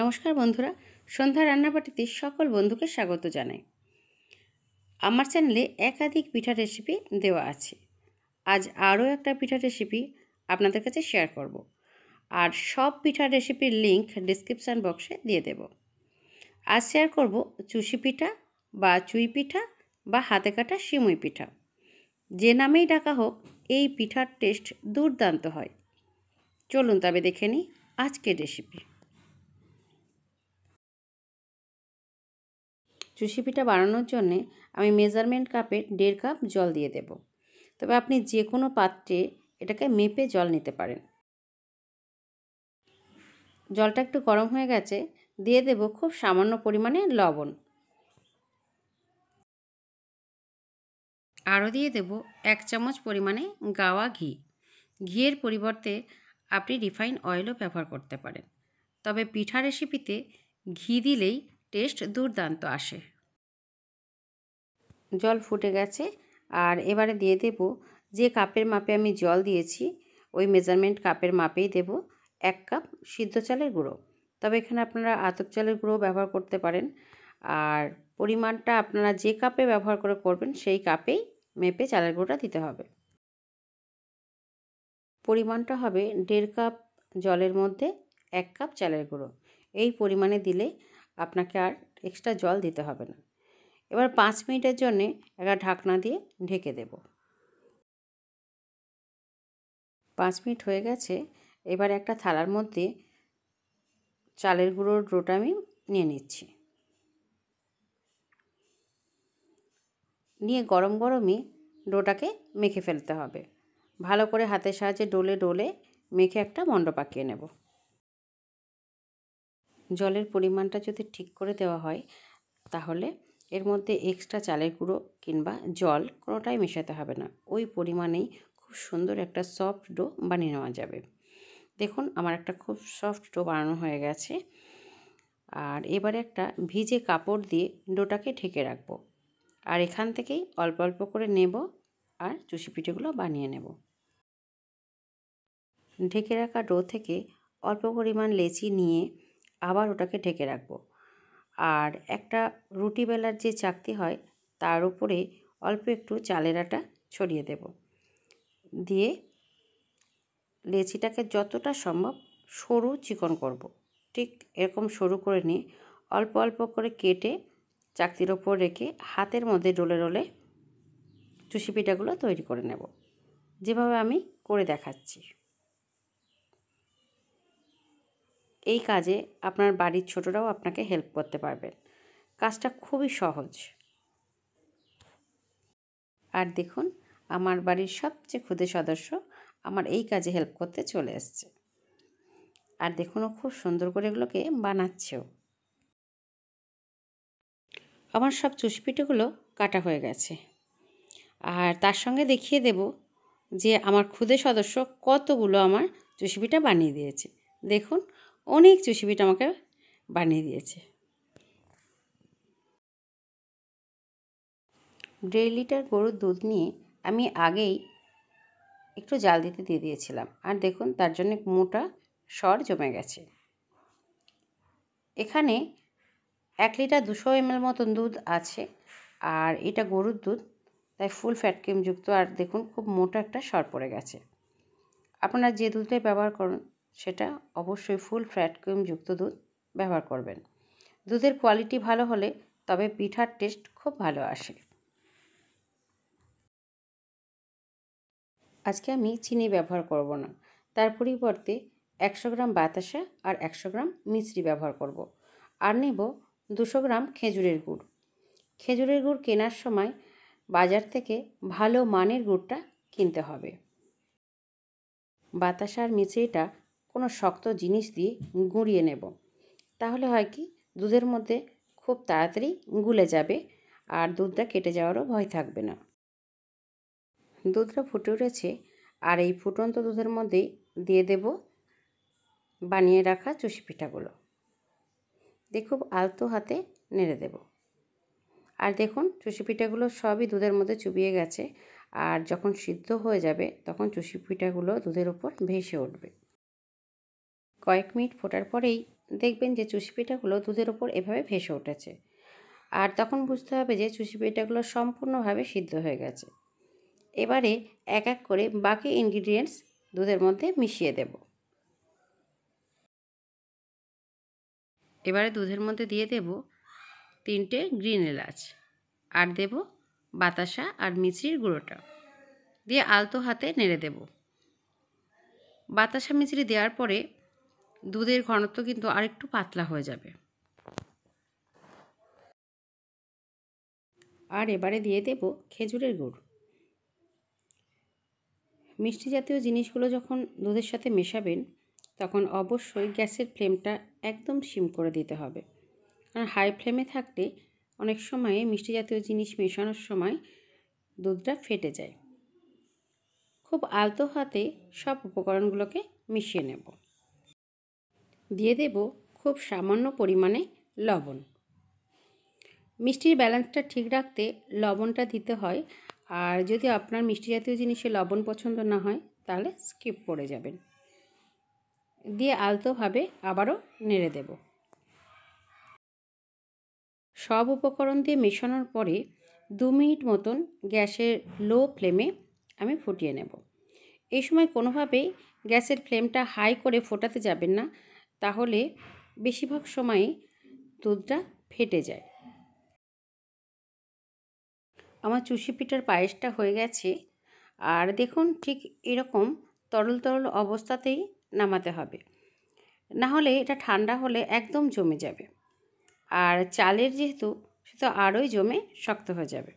নমস্কার বন্ধুরা সন্ধ্যা রান্নাবাটিতে সকল বন্ধুকে স্বাগত জানাই আমার চ্যানেলে একাধিক পিঠা রেসিপি দেওয়া আছে আজ আরও একটা পিঠা রেসিপি আপনাদের কাছে শেয়ার করব। আর সব পিঠা রেসিপির লিঙ্ক ডিসক্রিপশান বক্সে দিয়ে দেব আজ শেয়ার করব চুষি পিঠা বা চুই পিঠা বা হাতে কাটা সিমুই পিঠা যে নামেই ডাকা হোক এই পিঠার টেস্ট দুর্দান্ত হয় চলুন তবে দেখে নিই আজকের রেসিপি চুষি পিঠা বানানোর জন্যে আমি মেজারমেন্ট কাপে দেড় কাপ জল দিয়ে দেব তবে আপনি যে কোনো পাত্রে এটাকে মেপে জল নিতে পারেন জলটা একটু গরম হয়ে গেছে দিয়ে দেব খুব সামান্য পরিমাণে লবণ আরও দিয়ে দেব এক চামচ পরিমাণে গাওয়া ঘি ঘিয়ের পরিবর্তে আপনি রিফাইন অয়েলও ব্যবহার করতে পারেন তবে পিঠা রেসিপিতে ঘি দিলেই টেস্ট দুর্দান্ত আসে জল ফুটে গেছে আর এবারে দিয়ে দেব যে কাপের মাপে আমি জল দিয়েছি ওই মেজারমেন্ট কাপের মাপেই দেব এক কাপ সিদ্ধ চালের গুঁড়ো তবে এখানে আপনারা আতপ চালের গুঁড়ো ব্যবহার করতে পারেন আর পরিমাণটা আপনারা যে কাপে ব্যবহার করে করবেন সেই কাপেই মেপে চালের গুঁড়োটা দিতে হবে পরিমাণটা হবে দেড় কাপ জলের মধ্যে এক কাপ চালের গুঁড়ো এই পরিমাণে দিলে আপনাকে আর এক্সট্রা জল দিতে হবে না এবার পাঁচ মিনিটের জন্যে একটা ঢাকনা দিয়ে ঢেকে দেব পাঁচ মিনিট হয়ে গেছে এবার একটা থালার মধ্যে চালের গুঁড়োর ডোটা আমি নিয়ে নিচ্ছি নিয়ে গরম গরমই ডোটাকে মেখে ফেলতে হবে ভালো করে হাতের সাহায্যে ডোলে ডোলে মেখে একটা মণ্ড পাকিয়ে নেব জলের পরিমাণটা যদি ঠিক করে দেওয়া হয় তাহলে এর মধ্যে এক্সট্রা চালের গুঁড়ো কিংবা জল কোনোটাই মেশাতে হবে না ওই পরিমাণেই খুব সুন্দর একটা সফট ডো বানিয়ে নেওয়া যাবে দেখুন আমার একটা খুব সফট ডো বানানো হয়ে গেছে আর এবারে একটা ভিজে কাপড় দিয়ে ডোটাকে ঢেকে রাখবো আর এখান থেকেই অল্প অল্প করে নেব আর চুষি পিঠেগুলো বানিয়ে নেব ঢেকে রাখা ডো থেকে অল্প পরিমাণ লেচি নিয়ে আবার ওটাকে ঢেকে রাখবো আর একটা রুটি বেলার যে চাকতি হয় তার উপরে অল্প একটু চালের আটা ছড়িয়ে দেব দিয়ে লেচিটাকে যতটা সম্ভব সরু চিকন করব। ঠিক এরকম সরু করে নিয়ে অল্প অল্প করে কেটে চাকতির ওপর রেখে হাতের মধ্যে ডোলে ডোলে চুষি পিঠাগুলো তৈরি করে নেব যেভাবে আমি করে দেখাচ্ছি এই কাজে আপনার বাড়ির ছোটরাও আপনাকে হেল্প করতে পারবেন কাজটা খুবই সহজ আর দেখুন আমার বাড়ির সবচেয়ে ক্ষুদে সদস্য আমার এই কাজে হেল্প করতে চলে এসছে আর দেখুন ও খুব সুন্দর করে এগুলোকে বানাচ্ছেও আমার সব চুষপিটেগুলো কাটা হয়ে গেছে আর তার সঙ্গে দেখিয়ে দেব যে আমার ক্ষুদে সদস্য কতগুলো আমার চুষপিঠা বানিয়ে দিয়েছে দেখুন অনেক চুষিবিটা আমাকে বানিয়ে দিয়েছে দেড় লিটার গরুর দুধ নিয়ে আমি আগেই একটু জাল দিতে দিয়ে দিয়েছিলাম আর দেখুন তার জন্য মোটা সর জমে গেছে এখানে এক লিটার দুশো এমএল মতন দুধ আছে আর এটা গরুর দুধ তাই ফুল ফ্যাট ক্রিমযুক্ত আর দেখুন খুব মোটা একটা সর পড়ে গেছে আপনারা যে দুধটাই ব্যবহার করুন সেটা অবশ্যই ফুল ফ্যাট ক্রিম যুক্ত দুধ ব্যবহার করবেন দুধের কোয়ালিটি ভালো হলে তবে পিঠার টেস্ট খুব ভালো আসে আজকে আমি চিনি ব্যবহার করব না তার পরিবর্তে একশো গ্রাম বাতাসা আর একশো গ্রাম মিশ্রি ব্যবহার করব। আর নেব দুশো গ্রাম খেজুরের গুড় খেজুরের গুড় কেনার সময় বাজার থেকে ভালো মানের গুড়টা কিনতে হবে বাতাসা আর মিশ্রিটা কোনো শক্ত জিনিস দিয়ে গুঁড়িয়ে নেব তাহলে হয় কি দুধের মধ্যে খুব তাড়াতাড়ি গুলে যাবে আর দুধটা কেটে যাওয়ারও ভয় থাকবে না দুধটা ফুটে উঠেছে আর এই ফুটন্ত দুধের মধ্যেই দিয়ে দেব বানিয়ে রাখা চুষি পিঠাগুলো দিয়ে খুব আলতো হাতে নেড়ে দেব আর দেখুন চুষি পিঠাগুলো সবই দুধের মধ্যে চুবিয়ে গেছে আর যখন সিদ্ধ হয়ে যাবে তখন চুষি পিঠাগুলো দুধের ওপর ভেসে উঠবে কয়েক মিনিট ফোটার পরেই দেখবেন যে চুষি পিঠাগুলো দুধের ওপর এভাবে ভেসে উঠেছে আর তখন বুঝতে হবে যে চুষি পিঠাগুলো সম্পূর্ণভাবে সিদ্ধ হয়ে গেছে এবারে এক এক করে বাকি ইনগ্রিডিয়েন্টস দুধের মধ্যে মিশিয়ে দেব এবারে দুধের মধ্যে দিয়ে দেব তিনটে গ্রিন এলাচ আর দেব বাতাসা আর মিচির গুঁড়োটা দিয়ে আলতো হাতে নেড়ে দেব বাতাসা মিচড়ি দেওয়ার পরে দুধের ঘনত্ব কিন্তু আরেকটু পাতলা হয়ে যাবে আর এবারে দিয়ে দেব খেজুরের গুড় মিষ্টি জাতীয় জিনিসগুলো যখন দুধের সাথে মেশাবেন তখন অবশ্যই গ্যাসের ফ্লেমটা একদম সিম করে দিতে হবে কারণ হাই ফ্লেমে থাকলে অনেক সময়ে মিষ্টি জাতীয় জিনিস মেশানোর সময় দুধটা ফেটে যায় খুব আলতো হাতে সব উপকরণগুলোকে মিশিয়ে নেব দিয়ে দেব খুব সামান্য পরিমাণে লবণ মিষ্টির ব্যালেন্সটা ঠিক রাখতে লবণটা দিতে হয় আর যদি আপনার মিষ্টি জাতীয় জিনিসে লবণ পছন্দ না হয় তাহলে স্কিপ করে যাবেন দিয়ে আলতোভাবে আবারও নেড়ে দেব সব উপকরণ দিয়ে মেশানোর পরে দু মিনিট মতন গ্যাসের লো ফ্লেমে আমি ফুটিয়ে নেব এই সময় কোনোভাবেই গ্যাসের ফ্লেমটা হাই করে ফোটাতে যাবেন না তাহলে বেশিরভাগ সময়ে দুধটা ফেটে যায় আমার চুষি পিঠার পায়েসটা হয়ে গেছে আর দেখুন ঠিক এরকম তরল তরল অবস্থাতেই নামাতে হবে না হলে এটা ঠান্ডা হলে একদম জমে যাবে আর চালের যেহেতু সে তো আরোই জমে শক্ত হয়ে যাবে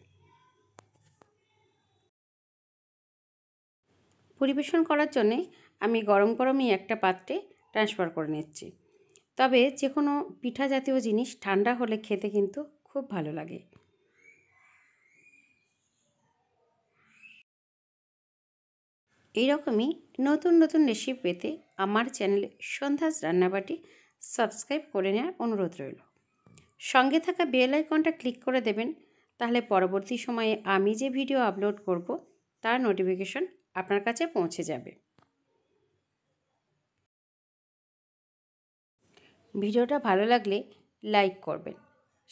পরিবেশন করার জন্যে আমি গরম গরমই একটা পাত্রে ট্রান্সফার করে নিচ্ছি তবে যে কোনো পিঠা জাতীয় জিনিস ঠান্ডা হলে খেতে কিন্তু খুব ভালো লাগে এইরকমই নতুন নতুন রেসিপি পেতে আমার চ্যানেলে সন্ধ্যাস রান্নাবাটি সাবস্ক্রাইব করে নেওয়ার অনুরোধ রইল সঙ্গে থাকা বেল আইকনটা ক্লিক করে দেবেন তাহলে পরবর্তী সময়ে আমি যে ভিডিও আপলোড করব তার নোটিফিকেশন আপনার কাছে পৌঁছে যাবে ভিডিওটা ভালো লাগলে লাইক করবেন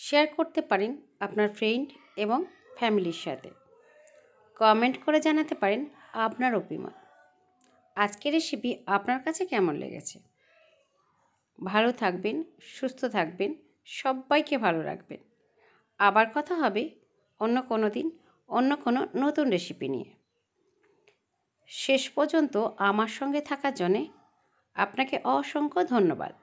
শেয়ার করতে পারেন আপনার ফ্রেন্ড এবং ফ্যামিলির সাথে কমেন্ট করে জানাতে পারেন আপনার অভিমত আজকের রেসিপি আপনার কাছে কেমন লেগেছে ভালো থাকবেন সুস্থ থাকবেন সবাইকে ভালো রাখবেন আবার কথা হবে অন্য কোনো দিন অন্য কোনো নতুন রেসিপি নিয়ে শেষ পর্যন্ত আমার সঙ্গে থাকার জন্যে আপনাকে অসংখ্য ধন্যবাদ